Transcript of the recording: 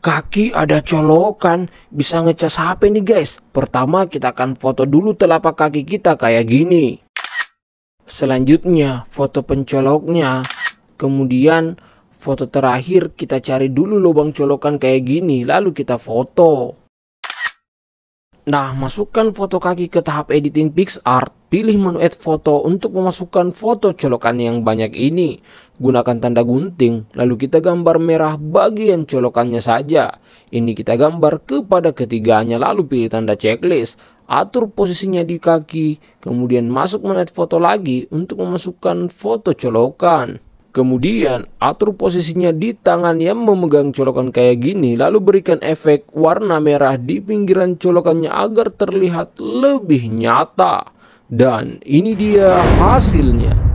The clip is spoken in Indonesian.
kaki ada colokan bisa ngecas HP nih guys pertama kita akan foto dulu telapak kaki kita kayak gini selanjutnya foto pencoloknya kemudian foto terakhir kita cari dulu lubang colokan kayak gini lalu kita foto Nah, masukkan foto kaki ke tahap editing PixArt. Pilih menu add foto untuk memasukkan foto colokan yang banyak ini. Gunakan tanda gunting, lalu kita gambar merah bagian colokannya saja. Ini kita gambar kepada ketiganya lalu pilih tanda checklist. Atur posisinya di kaki, kemudian masuk menu add foto lagi untuk memasukkan foto colokan. Kemudian atur posisinya di tangan yang memegang colokan kayak gini lalu berikan efek warna merah di pinggiran colokannya agar terlihat lebih nyata. Dan ini dia hasilnya.